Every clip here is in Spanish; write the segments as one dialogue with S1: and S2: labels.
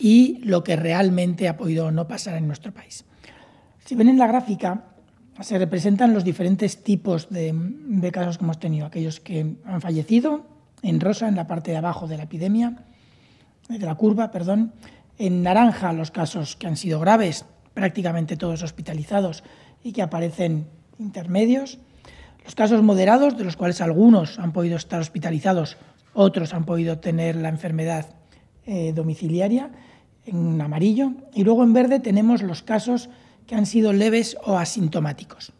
S1: y lo que realmente ha podido no pasar en nuestro país. Si ven en la gráfica, se representan los diferentes tipos de, casos que hemos tenido, aquellos que han fallecido, en rosa, en la parte de abajo de la epidemia, de la curva, perdón, en naranja los casos que han sido graves, prácticamente todos hospitalizados y que aparecen intermedios, los casos moderados, de los cuales algunos han podido estar hospitalizados, otros han podido tener la enfermedad eh, domiciliaria, en amarillo, y luego en verde tenemos los casos que han sido leves o asintomáticos.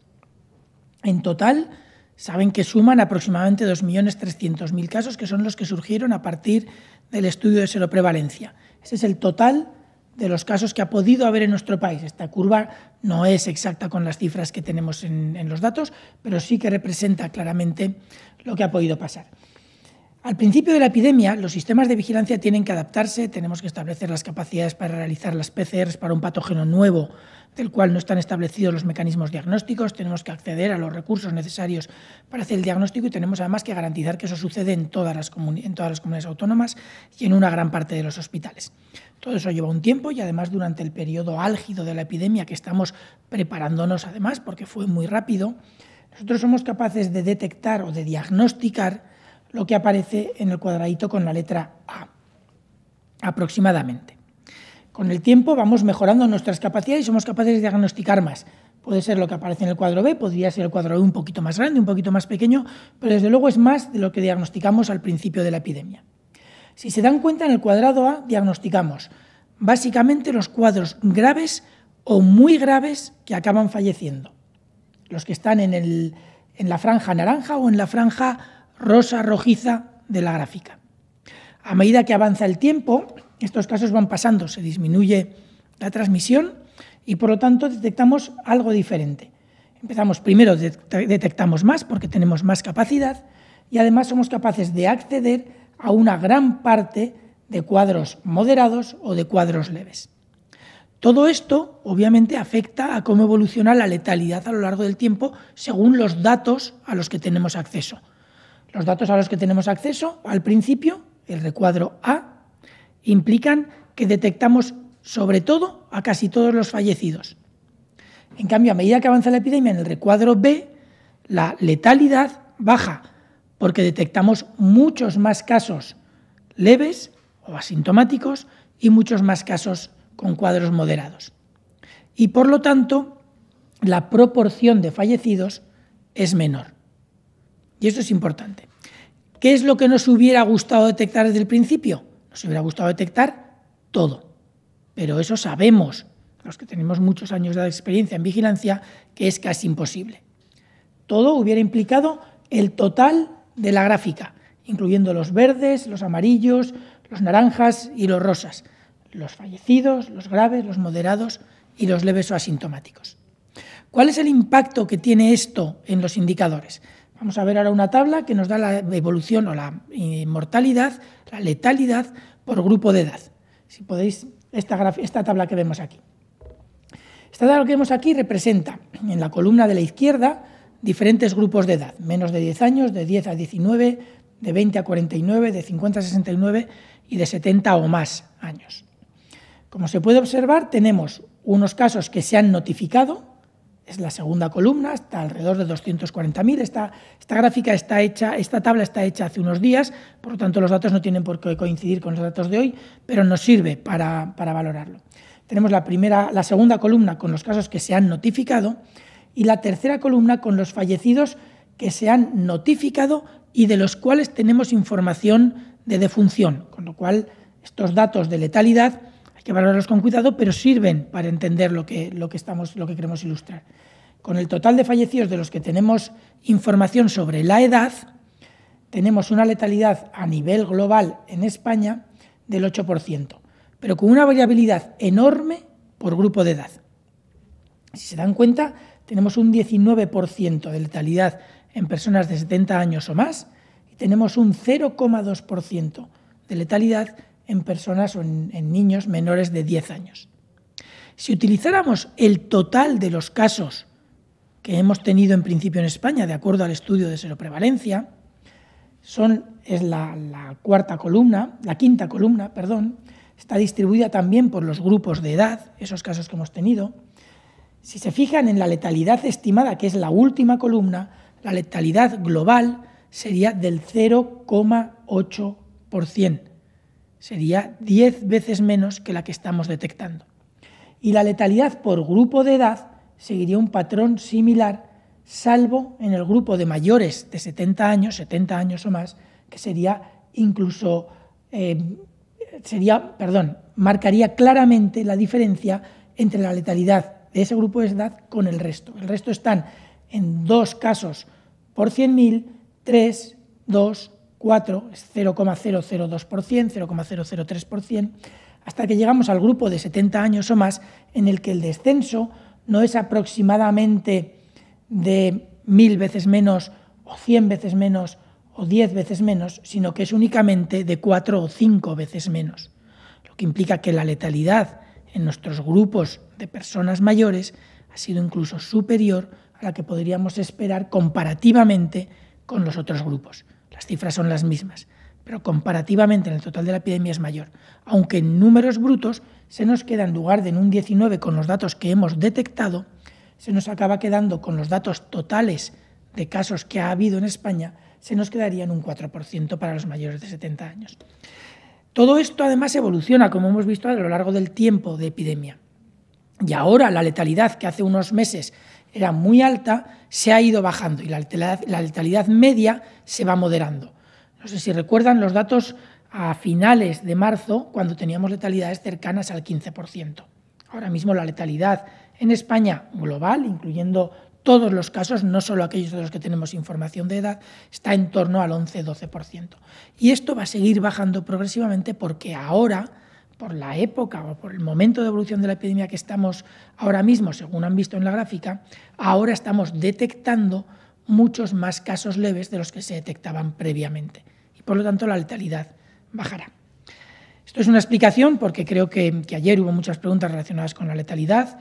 S1: En total, saben que suman aproximadamente 2.300.000 casos, que son los que surgieron a partir del estudio de seroprevalencia. Ese es el total de los casos que ha podido haber en nuestro país. Esta curva no es exacta con las cifras que tenemos en, en los datos, pero sí que representa claramente lo que ha podido pasar. Al principio de la epidemia, los sistemas de vigilancia tienen que adaptarse, tenemos que establecer las capacidades para realizar las PCRs para un patógeno nuevo del cual no están establecidos los mecanismos diagnósticos, tenemos que acceder a los recursos necesarios para hacer el diagnóstico y tenemos además que garantizar que eso sucede en todas las, en todas las comunidades autónomas y en una gran parte de los hospitales. Todo eso lleva un tiempo y además durante el periodo álgido de la epidemia que estamos preparándonos además porque fue muy rápido, nosotros somos capaces de detectar o de diagnosticar lo que aparece en el cuadradito con la letra A, aproximadamente. Con el tiempo vamos mejorando nuestras capacidades y somos capaces de diagnosticar más. Puede ser lo que aparece en el cuadro B, podría ser el cuadro B e un poquito más grande, un poquito más pequeño, pero desde luego es más de lo que diagnosticamos al principio de la epidemia. Si se dan cuenta, en el cuadrado A diagnosticamos básicamente los cuadros graves o muy graves que acaban falleciendo. Los que están en, en la franja naranja o en la franja rosa rojiza de la gráfica. A medida que avanza el tiempo, estos casos van pasando, se disminuye la transmisión y por lo tanto detectamos algo diferente. Empezamos primero, detectamos más porque tenemos más capacidad y además somos capaces de acceder a una gran parte de cuadros moderados o de cuadros leves. Todo esto obviamente afecta a cómo evoluciona la letalidad a lo largo del tiempo según los datos a los que tenemos acceso. Los datos a los que tenemos acceso al principio, el recuadro A, implican que detectamos sobre todo a casi todos los fallecidos. En cambio, a medida que avanza la epidemia en el recuadro B, la letalidad baja porque detectamos muchos más casos leves o asintomáticos y muchos más casos con cuadros moderados. Y por lo tanto, la proporción de fallecidos es menor. Y eso es importante. ¿Qué es lo que nos hubiera gustado detectar desde el principio? Nos hubiera gustado detectar todo. Pero eso sabemos, los que tenemos muchos años de experiencia en vigilancia, que es casi imposible. Todo hubiera implicado el total de la gráfica, incluyendo los verdes, los amarillos, los naranjas y los rosas, los fallecidos, los graves, los moderados y los leves o asintomáticos. ¿Cuál es el impacto que tiene esto en los indicadores? Vamos a ver ahora una tabla que nos da la evolución o la mortalidad, la letalidad por grupo de edad. Si podéis, esta, esta tabla que vemos aquí. Esta tabla que vemos aquí representa en la columna de la izquierda diferentes grupos de edad, menos de 10 años, de 10 a 19, de 20 a 49, de 50 a 69 y de 70 o más años. Como se puede observar, tenemos unos casos que se han notificado, es la segunda columna, está alrededor de 240.000. Esta, esta gráfica está hecha, esta tabla está hecha hace unos días, por lo tanto los datos no tienen por qué coincidir con los datos de hoy, pero nos sirve para, valorarlo. Tenemos la, primera, la segunda columna con los casos que se han notificado y la tercera columna con los fallecidos que se han notificado y de los cuales tenemos información de defunción, con lo cual estos datos de letalidad hay que valorarlos con cuidado, pero sirven para entender lo que, lo que, estamos, lo que queremos ilustrar. Con el total de fallecidos de los que tenemos información sobre la edad, tenemos una letalidad a nivel global en España del 8%, pero con una variabilidad enorme por grupo de edad. Si se dan cuenta, tenemos un 19% de letalidad en personas de 70 años o más y tenemos un 0,2% de letalidad en personas o en, niños menores de 10 años. Si utilizáramos el total de los casos que hemos tenido en principio en España, de acuerdo al estudio de seroprevalencia, son, es la, la, cuarta columna, la quinta columna, perdón, está distribuida también por los grupos de edad, esos casos que hemos tenido. Si se fijan en la letalidad estimada, que es la última columna, la letalidad global sería del 0,8% sería 10 veces menos que la que estamos detectando. Y la letalidad por grupo de edad seguiría un patrón similar, salvo en el grupo de mayores de 70 años, 70 años o más, que sería incluso, eh, sería, perdón, marcaría claramente la diferencia entre la letalidad de ese grupo de edad con el resto. El resto están en dos casos por 100.000, 3, 2, 4 es 0,002%, 0,003%, hasta que llegamos al grupo de 70 años o más, en el que el descenso no es aproximadamente de mil veces menos o 100 veces menos o 10 veces menos, sino que es únicamente de 4 o 5 veces menos, lo que implica que la letalidad en nuestros grupos de personas mayores ha sido incluso superior a la que podríamos esperar comparativamente con los otros grupos. Las cifras son las mismas, pero comparativamente en el total de la epidemia es mayor, aunque en números brutos se nos queda en lugar de en un 19 con los datos que hemos detectado, se nos acaba quedando con los datos totales de casos que ha habido en España, se nos quedaría en un 4% para los mayores de 70 años. Todo esto además evoluciona, como hemos visto a lo largo del tiempo de epidemia. Y ahora la letalidad que hace unos meses era muy alta, se ha ido bajando y la letalidad, media se va moderando. No sé si recuerdan los datos a finales de marzo, cuando teníamos letalidades cercanas al 15%. Ahora mismo la letalidad en España global, incluyendo todos los casos, no solo aquellos de los que tenemos información de edad, está en torno al 11-12%. Y esto va a seguir bajando progresivamente porque ahora por la época o por el momento de evolución de la epidemia que estamos ahora mismo, según han visto en la gráfica, ahora estamos detectando muchos más casos leves de los que se detectaban previamente. Y por lo tanto la letalidad bajará. Esto es una explicación porque creo que, ayer hubo muchas preguntas relacionadas con la letalidad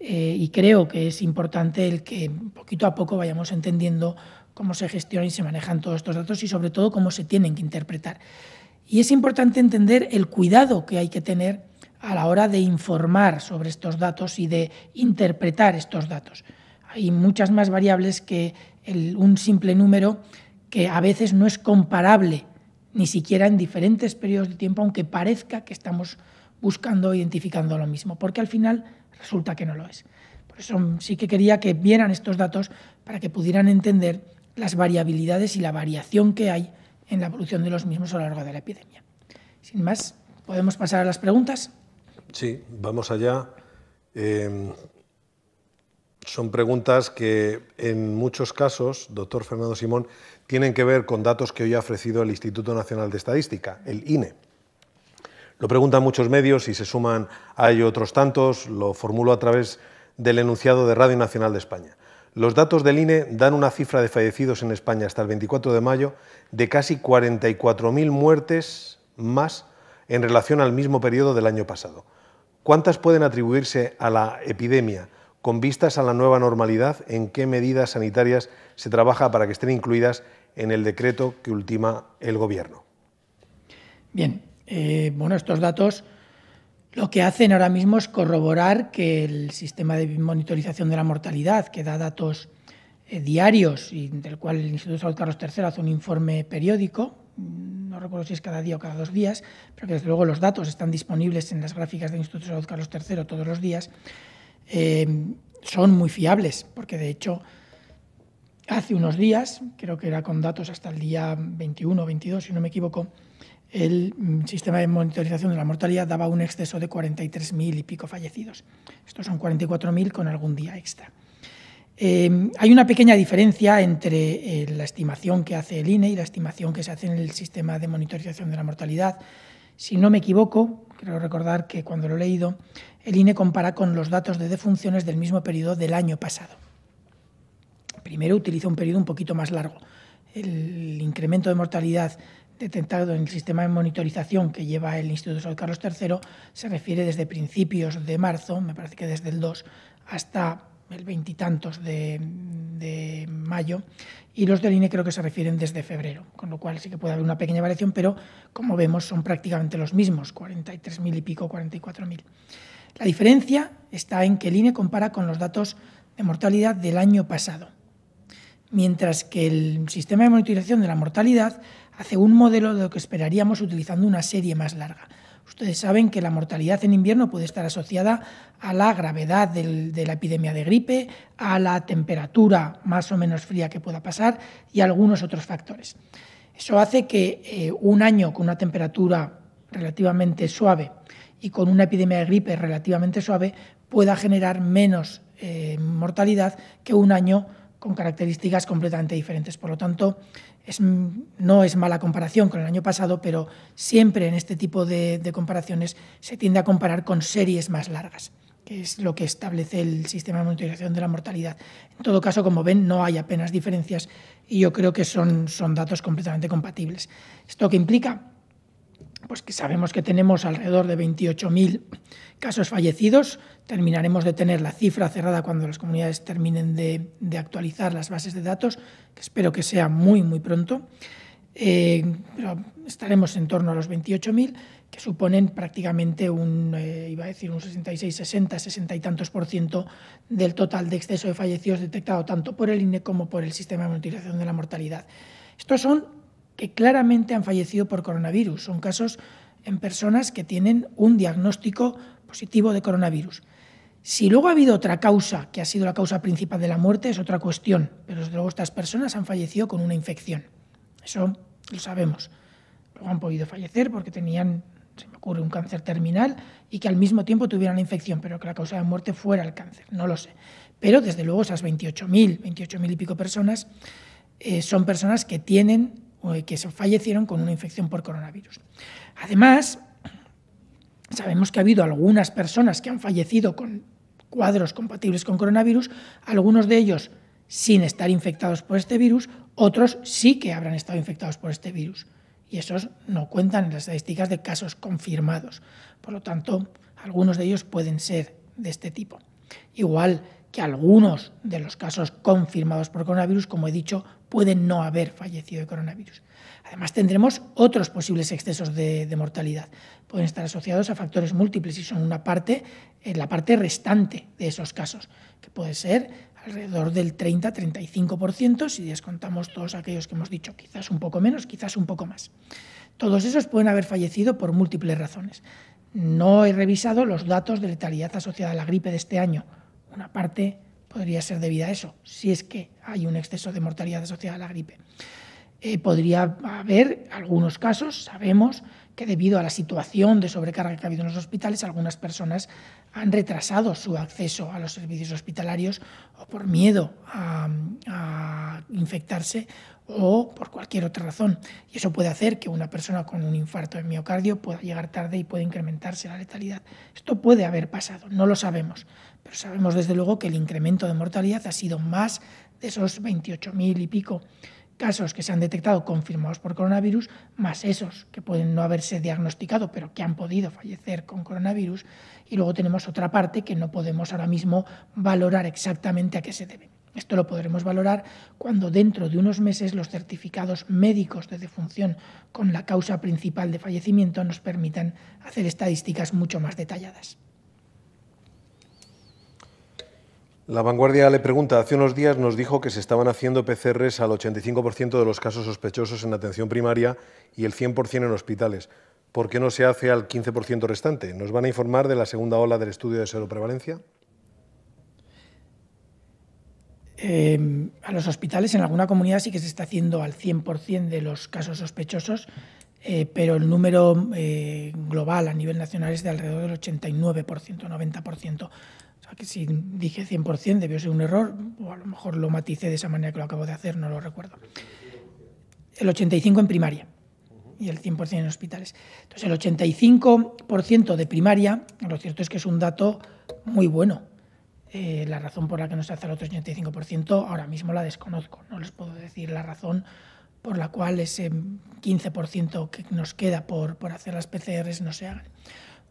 S1: eh, y creo que es importante el que poquito a poco vayamos entendiendo cómo se gestionan y se manejan todos estos datos y sobre todo cómo se tienen que interpretar. Y es importante entender el cuidado que hay que tener a la hora de informar sobre estos datos y de interpretar estos datos. Hay muchas más variables que un simple número que a veces no es comparable ni siquiera en diferentes periodos de tiempo, aunque parezca que estamos buscando, identificando lo mismo, porque al final resulta que no lo es. Por eso sí que quería que vieran estos datos para que pudieran entender las variabilidades y la variación que hay en la evolución de los mismos a lo largo de la epidemia. Sin más, ¿podemos pasar a las preguntas?
S2: Sí, vamos allá. Em, son preguntas que en muchos casos, doctor Fernando Simón, tienen que ver con datos que hoy ha ofrecido el Instituto Nacional de Estadística, el INE. Lo preguntan muchos medios y se suman a ello otros tantos. Lo formulo a través del enunciado de Radio Nacional de España. Los datos del INE dan una cifra de fallecidos en España hasta el 24 de mayo de casi 44.000 muertes más en relación al mismo periodo del año pasado. ¿Cuántas pueden atribuirse a la epidemia? Con vistas a la nueva normalidad, ¿en qué medidas sanitarias se trabaja para que estén incluidas en el decreto que ultima el Gobierno?
S1: Bien, eh, bueno, estos datos lo que hacen ahora mismo es corroborar que el sistema de monitorización de la mortalidad, que da datos eh, diarios y del cual el Instituto de Salud Carlos III hace un informe periódico, mm, no recuerdo si es cada día o cada dos días, pero que desde luego los datos están disponibles en las gráficas del Instituto de Salud Carlos III todos los días, eh, son muy fiables, porque de hecho hace unos días, creo que era con datos hasta el día 21 o 22, si no me equivoco, el sistema de monitorización de la mortalidad daba un exceso de 43.000 y pico fallecidos. Estos son 44.000 con algún día extra. Em, hay una pequeña diferencia entre eh, la estimación que hace el INE y la estimación que se hace en el sistema de monitorización de la mortalidad. Si no me equivoco, creo recordar que cuando lo he leído, el INE compara con los datos de defunciones del mismo periodo del año pasado. Primero utiliza un periodo un poquito más largo. El incremento de mortalidad detectado en el sistema de monitorización que lleva el Instituto de Carlos III se refiere desde principios de marzo, me parece que desde el 2 hasta el veintitantos de, de, mayo, y los del INE creo que se refieren desde febrero, con lo cual sí que puede haber una pequeña variación, pero como vemos son prácticamente los mismos, 43.000 y pico, 44.000. La diferencia está en que el INE compara con los datos de mortalidad del año pasado, mientras que el sistema de monitorización de la mortalidad Hace un modelo de lo que esperaríamos utilizando una serie más larga. Ustedes saben que la mortalidad en invierno puede estar asociada a la gravedad de la epidemia de gripe, a la temperatura más o menos fría que pueda pasar y a algunos otros factores. Eso hace que eh, un año con una temperatura relativamente suave y con una epidemia de gripe relativamente suave pueda generar menos eh, mortalidad que un año con características completamente diferentes. Por lo tanto, es, no es mala comparación con el año pasado, pero siempre en este tipo de, comparaciones se tiende a comparar con series más largas, que es lo que establece el sistema de monitorización de la mortalidad. En todo caso, como ven, no hay apenas diferencias y yo creo que son, son datos completamente compatibles. ¿Esto qué implica? pues que sabemos que tenemos alrededor de 28.000 casos fallecidos. Terminaremos de tener la cifra cerrada cuando las comunidades terminen de, actualizar las bases de datos, que espero que sea muy, muy pronto. Eh, pero estaremos en torno a los 28.000, que suponen prácticamente un, eh, iba a decir un 66, 60, 60 y tantos por ciento del total de exceso de fallecidos detectado tanto por el INE como por el Sistema de Monitorización de la Mortalidad. Estos son que claramente han fallecido por coronavirus. Son casos en personas que tienen un diagnóstico positivo de coronavirus. Si luego ha habido otra causa, que ha sido la causa principal de la muerte, es otra cuestión, pero desde luego estas personas han fallecido con una infección. Eso lo sabemos. Luego han podido fallecer porque tenían, se me ocurre, un cáncer terminal y que al mismo tiempo tuvieran la infección, pero que la causa de la muerte fuera el cáncer, no lo sé. Pero desde luego esas 28.000, 28.000 y pico personas eh, son personas que tienen que se fallecieron con una infección por coronavirus. Además, sabemos que ha habido algunas personas que han fallecido con cuadros compatibles con coronavirus, algunos de ellos sin estar infectados por este virus, otros sí que habrán estado infectados por este virus. Y esos no cuentan en las estadísticas de casos confirmados. Por lo tanto, algunos de ellos pueden ser de este tipo. Igual que algunos de los casos confirmados por coronavirus, como he dicho, pueden no haber fallecido de coronavirus. Además, tendremos otros posibles excesos de, mortalidad. Pueden estar asociados a factores múltiples y son una parte, eh, la parte restante de esos casos, que puede ser alrededor del 30-35% si descontamos todos aquellos que hemos dicho, quizás un poco menos, quizás un poco más. Todos esos pueden haber fallecido por múltiples razones. No he revisado los datos de letalidad asociada a la gripe de este año, una parte podría ser debido a eso, si es que hay un exceso de mortalidad asociada a la gripe. Eh, podría haber algunos casos, sabemos que debido a la situación de sobrecarga que ha habido en los hospitales, algunas personas han retrasado su acceso a los servicios hospitalarios o por miedo a infectarse o por cualquier otra razón. Y eso puede hacer que una persona con un infarto de miocardio pueda llegar tarde y puede incrementarse la letalidad. Esto puede haber pasado, no lo sabemos, pero sabemos desde luego que el incremento de mortalidad ha sido más de esos 28.000 y pico casos que se han detectado confirmados por coronavirus, más esos que pueden no haberse diagnosticado, pero que han podido fallecer con coronavirus. Y luego tenemos otra parte que no podemos ahora mismo valorar exactamente a qué se debe. Esto lo podremos valorar cuando dentro de unos meses los certificados médicos de defunción con la causa principal de fallecimiento nos permitan hacer estadísticas mucho más detalladas.
S2: La vanguardia le pregunta, hace unos días nos dijo que se estaban haciendo PCRs al 85% de los casos sospechosos en atención primaria y el 100% en hospitales. ¿Por qué no se hace al 15% restante? ¿Nos van a informar de la segunda ola del estudio de seroprevalencia?
S1: Em, a los hospitales. En alguna comunidad sí que se está haciendo al 100% de los casos sospechosos, eh, pero el número eh, global a nivel nacional es de alrededor del 89%, 90%. O sea que si dije 100% debió ser un error, o a lo mejor lo maticé de esa manera que lo acabo de hacer, no lo recuerdo. El 85% en primaria y el 100% en hospitales. Entonces, el 85% de primaria, lo cierto es que es un dato muy bueno, eh, la razón por la que no se hace el otro 85% ahora mismo la desconozco. No les puedo decir la razón por la cual ese 15% que nos queda por, por hacer las PCRs no se hagan.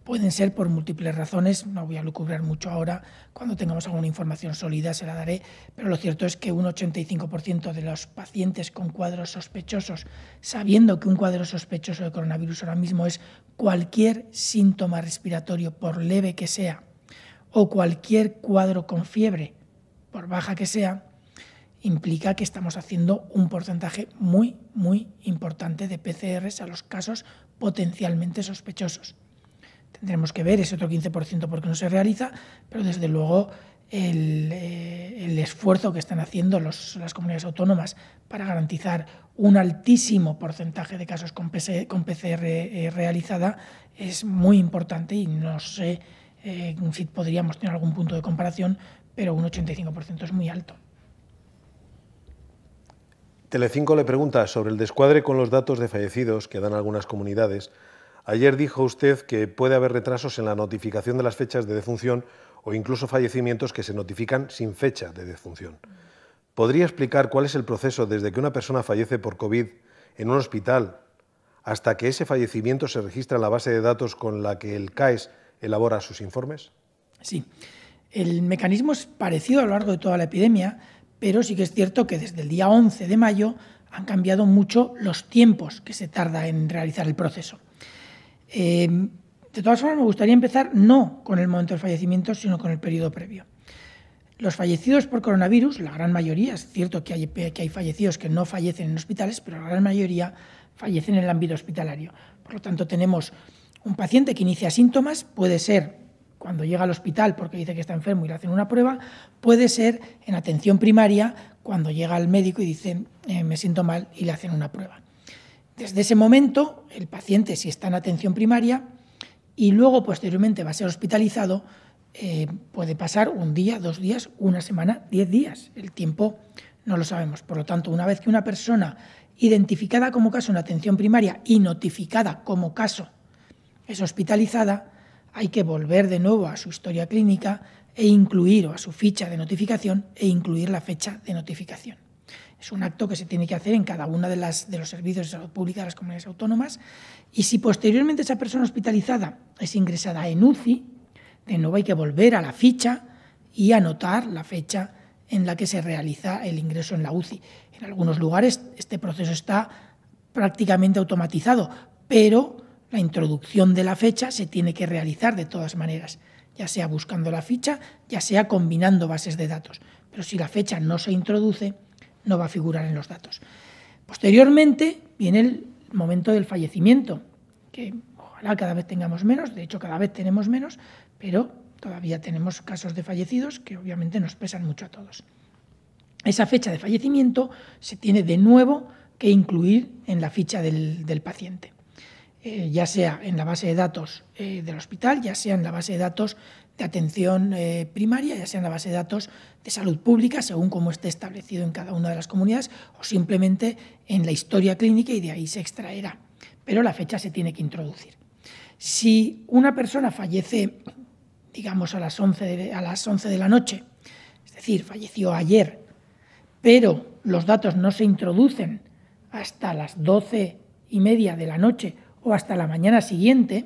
S1: Pueden ser por múltiples razones, no voy a lucubrar mucho ahora, cuando tengamos alguna información sólida se la daré, pero lo cierto es que un 85% de los pacientes con cuadros sospechosos, sabiendo que un cuadro sospechoso de coronavirus ahora mismo es cualquier síntoma respiratorio, por leve que sea, o cualquier cuadro con fiebre, por baja que sea, implica que estamos haciendo un porcentaje muy, muy importante de PCRs a los casos potencialmente sospechosos. Tendremos que ver ese otro 15% porque no se realiza, pero desde luego el, eh, esfuerzo que están haciendo las comunidades autónomas para garantizar un altísimo porcentaje de casos con, PCR eh, realizada es muy importante y no sé eh, FIT podríamos tener algún punto de comparación, pero un 85% es muy alto.
S2: Telecinco le pregunta sobre el descuadre con los datos de fallecidos que dan algunas comunidades. Ayer dijo usted que puede haber retrasos en la notificación de las fechas de defunción o incluso fallecimientos que se notifican sin fecha de defunción. ¿Podría explicar cuál es el proceso desde que una persona fallece por COVID en un hospital hasta que ese fallecimiento se registra en la base de datos con la que el CAES elabora sus
S1: informes? Sí, el mecanismo es parecido a lo largo de toda la epidemia, pero sí que es cierto que desde el día 11 de mayo han cambiado mucho los tiempos que se tarda en realizar el proceso. Em, de todas formas, me gustaría empezar no con el momento del fallecimiento, sino con el periodo previo. Los fallecidos por coronavirus, la gran mayoría, es cierto que hay, que hay fallecidos que no fallecen en hospitales, pero la gran mayoría fallecen en el ámbito hospitalario. Por lo tanto, tenemos un paciente que inicia síntomas puede ser cuando llega al hospital porque dice que está enfermo y le hacen una prueba, puede ser en atención primaria cuando llega al médico y dice eh, me siento mal y le hacen una prueba. Desde ese momento, el paciente, si está en atención primaria y luego posteriormente va a ser hospitalizado, eh, puede pasar un día, dos días, una semana, diez días. El tiempo no lo sabemos. Por lo tanto, una vez que una persona identificada como caso en atención primaria y notificada como caso es hospitalizada, hay que volver de nuevo a su historia clínica e incluir o a su ficha de notificación e incluir la fecha de notificación. Es un acto que se tiene que hacer en cada uno de, las, de los servicios de salud pública de las comunidades autónomas y si posteriormente esa persona hospitalizada es ingresada en UCI, de nuevo hay que volver a la ficha y anotar la fecha en la que se realiza el ingreso en la UCI. En algunos lugares este proceso está prácticamente automatizado, pero la introducción de la fecha se tiene que realizar de todas maneras, ya sea buscando la ficha, ya sea combinando bases de datos. Pero si la fecha no se introduce, no va a figurar en los datos. Posteriormente viene el momento del fallecimiento, que ojalá cada vez tengamos menos, de hecho cada vez tenemos menos, pero todavía tenemos casos de fallecidos que obviamente nos pesan mucho a todos. Esa fecha de fallecimiento se tiene de nuevo que incluir en la ficha del, paciente. Eh, ya sea en la base de datos eh, del hospital, ya sea en la base de datos de atención eh, primaria, ya sea en la base de datos de salud pública, según como esté establecido en cada una de las comunidades, o simplemente en la historia clínica y de ahí se extraerá. Pero la fecha se tiene que introducir. Si una persona fallece, digamos, a las 11 a las 11 de la noche, es decir, falleció ayer, pero los datos no se introducen hasta las 12 y media de la noche o hasta la mañana siguiente,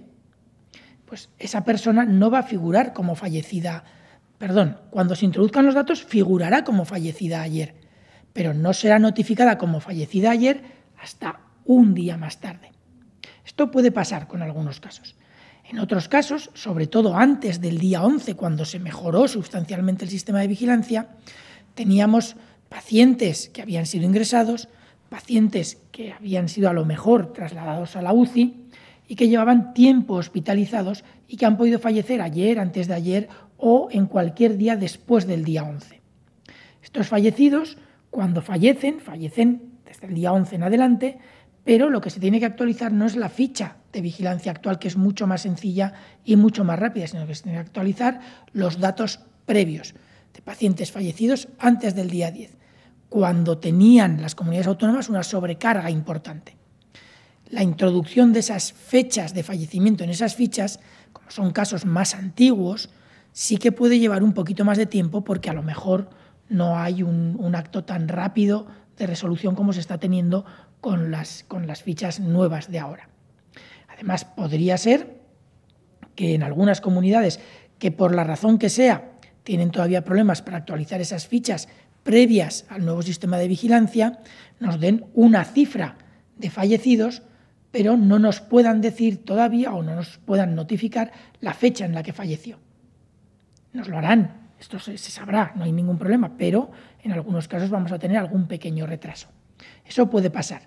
S1: pues esa persona no va a figurar como fallecida. Perdón, cuando se introduzcan los datos figurará como fallecida ayer, pero no será notificada como fallecida ayer hasta un día más tarde. Esto puede pasar con algunos casos. En otros casos, sobre todo antes del día 11, cuando se mejoró sustancialmente el sistema de vigilancia, teníamos pacientes que habían sido ingresados, pacientes que habían sido a lo mejor trasladados a la UCI y que llevaban tiempo hospitalizados y que han podido fallecer ayer, antes de ayer o en cualquier día después del día 11. Estos fallecidos, cuando fallecen, fallecen desde el día 11 en adelante, pero lo que se tiene que actualizar no es la ficha de vigilancia actual, que es mucho más sencilla y mucho más rápida, sino que se tiene que actualizar los datos previos de pacientes fallecidos antes del día 10 cuando tenían las comunidades autónomas una sobrecarga importante. La introducción de esas fechas de fallecimiento en esas fichas, como son casos más antiguos, sí que puede llevar un poquito más de tiempo porque a lo mejor no hay un, acto tan rápido de resolución como se está teniendo con las, con las fichas nuevas de ahora. Además, podría ser que en algunas comunidades que por la razón que sea tienen todavía problemas para actualizar esas fichas previas al nuevo sistema de vigilancia nos den una cifra de fallecidos, pero no nos puedan decir todavía o no nos puedan notificar la fecha en la que falleció. Nos lo harán, esto se, sabrá, no hay ningún problema, pero en algunos casos vamos a tener algún pequeño retraso. Eso puede pasar.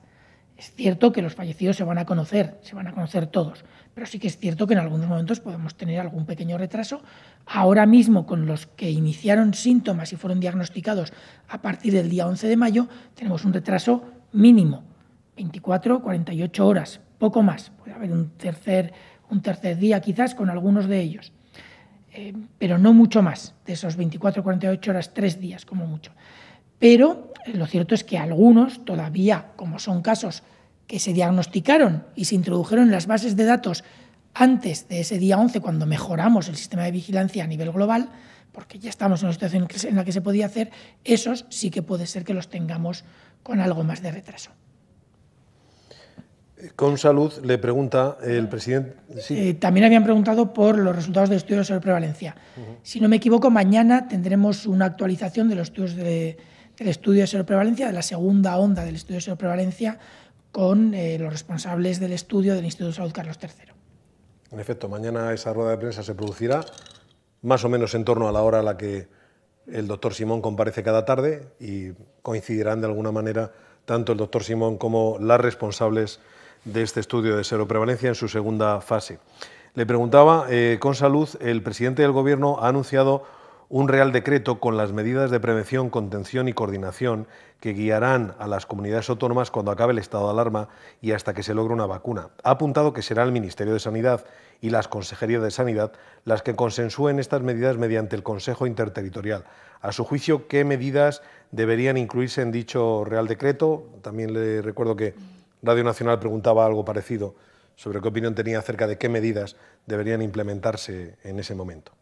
S1: Es cierto que los fallecidos se van a conocer, se van a conocer todos, pero sí que es cierto que en algunos momentos podemos tener algún pequeño retraso. Ahora mismo, con los que iniciaron síntomas y fueron diagnosticados a partir del día 11 de mayo, tenemos un retraso mínimo, 24, 48 horas, poco más. Puede haber un tercer, un tercer día quizás con algunos de ellos, eh, pero no mucho más, de esos 24, 48 horas, tres días como mucho. Pero lo cierto es que algunos todavía, como son casos que se diagnosticaron y se introdujeron en las bases de datos antes de ese día 11, cuando mejoramos el sistema de vigilancia a nivel global, porque ya estamos en una situación en la que se podía hacer, esos sí que puede ser que los tengamos con algo más de retraso.
S2: Con salud le pregunta el presidente. Eh,
S1: también habían preguntado por los resultados de estudios sobre prevalencia. Si no me equivoco, mañana tendremos una actualización de los estudios de el estudio de seroprevalencia, de la segunda onda del estudio de seroprevalencia, con eh, los responsables del estudio del Instituto de Salud Carlos III.
S2: En efecto, mañana esa rueda de prensa se producirá más o menos en torno a la hora a la que el doctor Simón comparece cada tarde y coincidirán de alguna manera tanto el doctor Simón como las responsables de este estudio de seroprevalencia en su segunda fase. Le preguntaba, eh, con salud, el presidente del Gobierno ha anunciado un Real Decreto con las medidas de prevención, contención y coordinación que guiarán a las comunidades autónomas cuando acabe el estado de alarma y hasta que se logre una vacuna. Ha apuntado que será el Ministerio de Sanidad y las Consejerías de Sanidad las que consensúen estas medidas mediante el Consejo Interterritorial. A su juicio, ¿qué medidas deberían incluirse en dicho Real Decreto? También le recuerdo que Radio Nacional preguntaba algo parecido sobre qué opinión tenía acerca de qué medidas deberían implementarse en ese momento.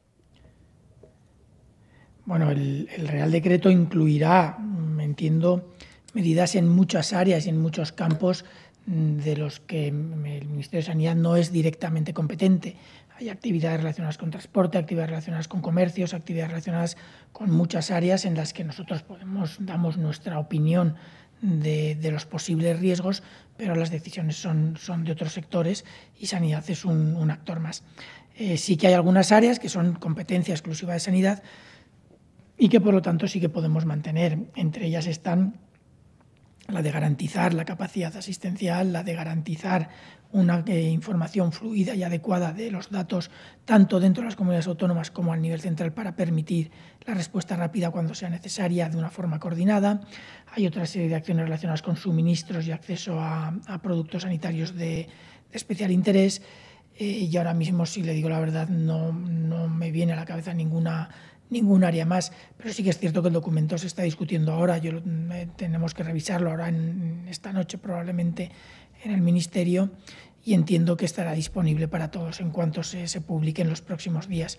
S1: Bueno, el, Real Decreto incluirá, me mm, entiendo, medidas en muchas áreas y en muchos campos mm, de los que mm, el Ministerio de Sanidad no es directamente competente. Hay actividades relacionadas con transporte, actividades relacionadas con comercios, actividades relacionadas con muchas áreas en las que nosotros podemos damos nuestra opinión de, los posibles riesgos, pero las decisiones son, de otros sectores y sanidad es un, actor más. Eh, sí que hay algunas áreas que son competencia exclusiva de sanidad, y que por lo tanto sí que podemos mantener. Entre ellas están la de garantizar la capacidad asistencial, la de garantizar una eh, información fluida y adecuada de los datos, tanto dentro de las comunidades autónomas como a nivel central, para permitir la respuesta rápida cuando sea necesaria de una forma coordinada. Hay otra serie de acciones relacionadas con suministros y acceso a, productos sanitarios de, especial interés. Eh, y ahora mismo, si le digo la verdad, no, no me viene a la cabeza ninguna ningún área más. Pero sí que es cierto que el documento se está discutiendo ahora. Yo, eh, tenemos que revisarlo ahora en, esta noche probablemente en el Ministerio y entiendo que estará disponible para todos en cuanto se, publique en los próximos días.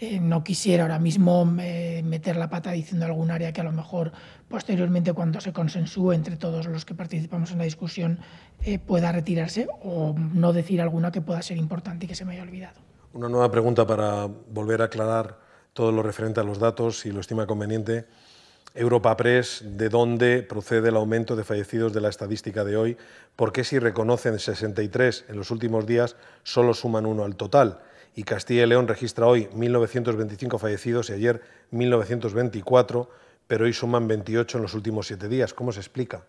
S1: Eh, no quisiera ahora mismo eh, meter la pata diciendo algún área que a lo mejor posteriormente cuando se consensúe entre todos los que participamos en la discusión pueda retirarse o no decir alguna que pueda ser importante y que se me haya olvidado.
S2: Una nueva pregunta para volver a aclarar todo lo referente a los datos, si lo estima conveniente, Europa Press, de dónde procede el aumento de fallecidos de la estadística de hoy, por qué si reconocen 63 en los últimos días solo suman uno al total. Y Castilla y León registra hoy 1.925 fallecidos y ayer 1.924, pero hoy suman 28 en los últimos siete días. ¿Cómo se explica?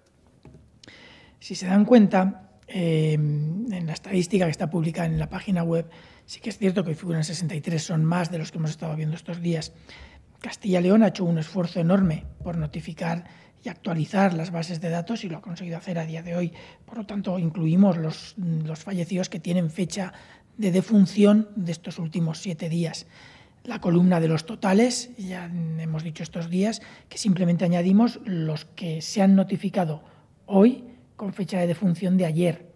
S1: Si se dan cuenta, Em, en la estadística que está publicada en la página web, sí que es cierto que figuran 63, son más de los que hemos estado viendo estos días. Castilla y León ha hecho un esfuerzo enorme por notificar y actualizar las bases de datos y lo ha conseguido hacer a día de hoy. Por lo tanto, incluimos los, los fallecidos que tienen fecha de defunción de estos últimos siete días. La columna de los totales, ya hemos dicho estos días, que simplemente añadimos los que se han notificado hoy con fecha de defunción de ayer.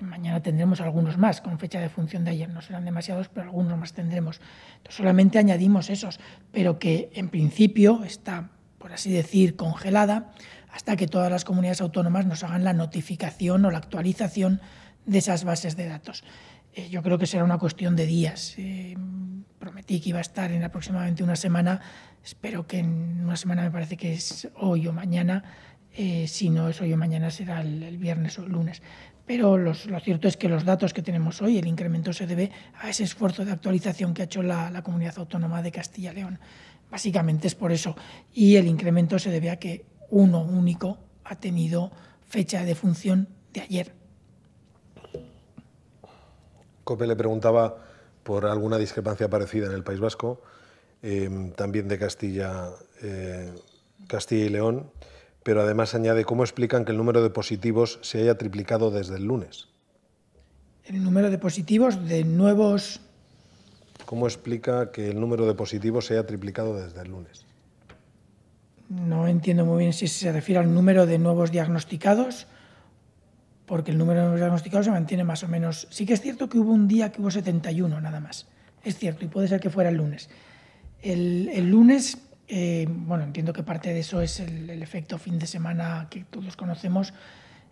S1: Mañana tendremos algunos más con fecha de función de ayer, no serán demasiados, pero algunos más tendremos. solamente añadimos esos, pero que en principio está, por así decir, congelada hasta que todas las comunidades autónomas nos hagan la notificación o la actualización de esas bases de datos. Eh, yo creo que será una cuestión de días. Eh, prometí que iba a estar en aproximadamente una semana, espero que en una semana me parece que es hoy o mañana eh, si no es hoy o mañana será el, viernes o el lunes. Pero lo cierto es que los datos que tenemos hoy, el incremento se debe a ese esfuerzo de actualización que ha hecho la, comunidad autónoma de Castilla y León. Básicamente es por eso. Y el incremento se debe a que uno único ha tenido fecha de función de ayer.
S2: Cope le preguntaba por alguna discrepancia parecida en el País Vasco, eh, también de Castilla, eh, Castilla y León pero además añade cómo explican que el número de positivos se haya triplicado desde el lunes.
S1: El número de positivos de nuevos... ¿Cómo
S2: explica que el número de positivos se haya triplicado desde el lunes?
S1: No entiendo muy bien si se refiere al número de nuevos diagnosticados, porque el número de nuevos diagnosticados se mantiene más o menos. Sí que es cierto que hubo un día que hubo 71 nada más. Es cierto, y puede ser que fuera el lunes. El, el lunes eh, bueno, entiendo que parte de eso es el, efecto fin de semana que todos conocemos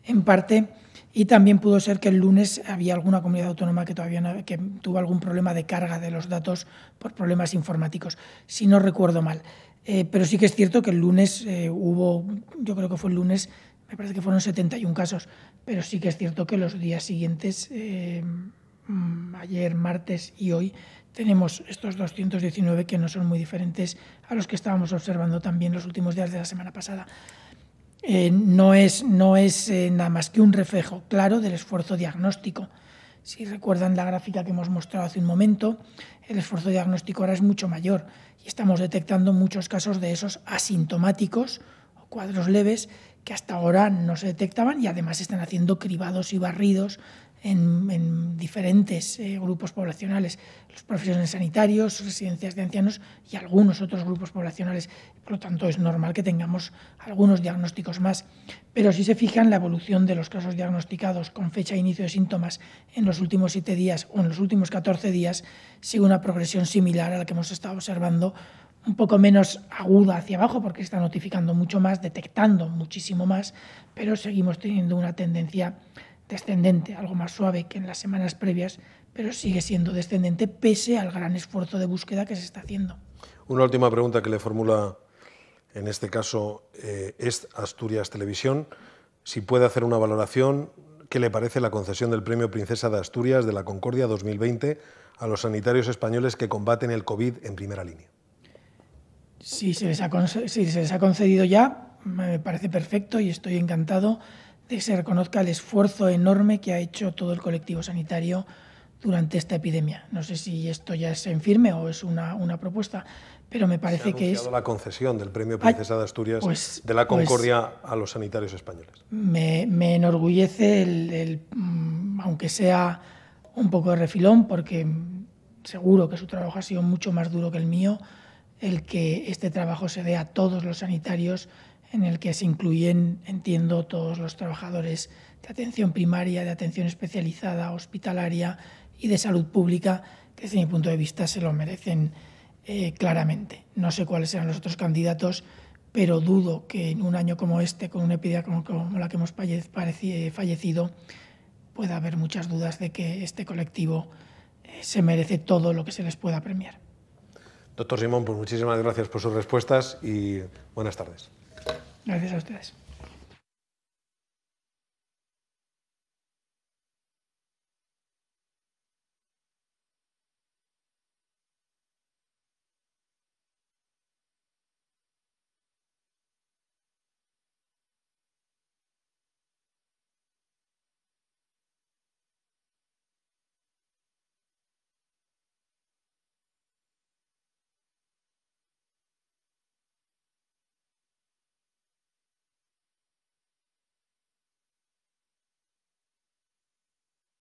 S1: en parte y también pudo ser que el lunes había alguna comunidad autónoma que todavía que tuvo algún problema de carga de los datos por problemas informáticos, si no recuerdo mal. Eh, pero sí que es cierto que el lunes eh, hubo, yo creo que fue el lunes, me parece que fueron 71 casos, pero sí que es cierto que los días siguientes, mm, ayer, martes y hoy, tenemos estos 219 que no son muy diferentes a los que estábamos observando también los últimos días de la semana pasada. Eh, no es, no es eh, nada más que un reflejo claro del esfuerzo diagnóstico. Si recuerdan la gráfica que hemos mostrado hace un momento, el esfuerzo diagnóstico ahora es mucho mayor y estamos detectando muchos casos de esos asintomáticos o cuadros leves que hasta ahora no se detectaban y además están haciendo cribados y barridos en, diferentes eh, grupos poblacionales, los profesionales sanitarios, residencias de ancianos y algunos otros grupos poblacionales. Por lo tanto, es normal que tengamos algunos diagnósticos más. Pero si se fijan, la evolución de los casos diagnosticados con fecha de inicio de síntomas en los últimos siete días o en los últimos 14 días sigue una progresión similar a la que hemos estado observando un poco menos aguda hacia abajo porque está notificando mucho más, detectando muchísimo más, pero seguimos teniendo una tendencia descendente, algo más suave que en las semanas previas, pero sigue siendo descendente pese al gran esfuerzo de búsqueda que se está haciendo.
S2: Una última pregunta que le formula, en este caso, eh, es Asturias Televisión. Si puede hacer una valoración, ¿qué le parece la concesión del Premio Princesa de Asturias de la Concordia 2020 a los sanitarios españoles que combaten el COVID en primera línea?
S1: Sí, si se les ha concedido ya, me parece perfecto y estoy encantado de que se reconozca el esfuerzo enorme que ha hecho todo el colectivo sanitario durante esta epidemia. No sé si esto ya es en firme o es una, propuesta, pero me parece se ha que es...
S2: la concesión del Premio Princesa de Asturias pues, de la pues Concordia a los sanitarios españoles.
S1: Me, enorgullece, mm, aunque sea un poco de refilón, porque seguro que su trabajo ha sido mucho más duro que el mío, el que este trabajo se dé a todos los sanitarios en el que se incluyen, entiendo, todos los trabajadores de atención primaria, de atención especializada, hospitalaria y de salud pública, que desde mi punto de vista se lo merecen eh, claramente. No sé cuáles serán los otros candidatos, pero dudo que en un año como este, con una epidemia como, la que hemos fallecido, pueda haber muchas dudas de que este colectivo eh, se merece todo lo que se les pueda premiar.
S2: Doctor Simón, pues muchísimas gracias por sus respuestas y buenas tardes.
S1: Gracias a ustedes.